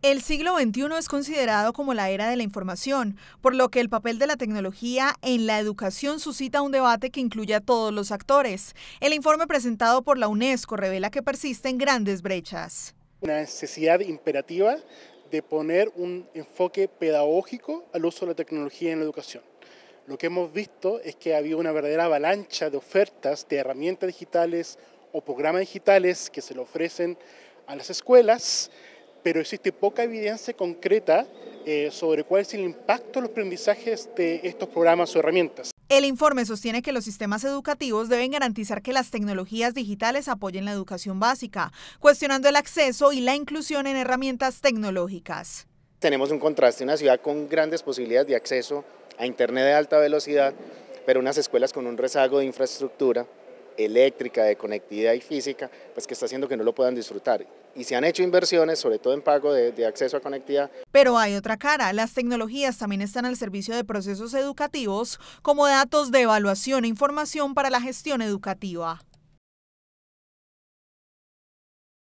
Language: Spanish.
El siglo XXI es considerado como la era de la información, por lo que el papel de la tecnología en la educación suscita un debate que incluye a todos los actores. El informe presentado por la UNESCO revela que persisten grandes brechas. Una necesidad imperativa de poner un enfoque pedagógico al uso de la tecnología en la educación. Lo que hemos visto es que ha habido una verdadera avalancha de ofertas de herramientas digitales o programas digitales que se le ofrecen a las escuelas pero existe poca evidencia concreta eh, sobre cuál es el impacto de los aprendizajes de estos programas o herramientas. El informe sostiene que los sistemas educativos deben garantizar que las tecnologías digitales apoyen la educación básica, cuestionando el acceso y la inclusión en herramientas tecnológicas. Tenemos un contraste, una ciudad con grandes posibilidades de acceso a Internet de alta velocidad, pero unas escuelas con un rezago de infraestructura, eléctrica, de conectividad y física, pues que está haciendo que no lo puedan disfrutar. Y se han hecho inversiones, sobre todo en pago de, acceso a conectividad. Pero hay otra cara, las tecnologías también están al servicio de procesos educativos como datos de evaluación e información para la gestión educativa.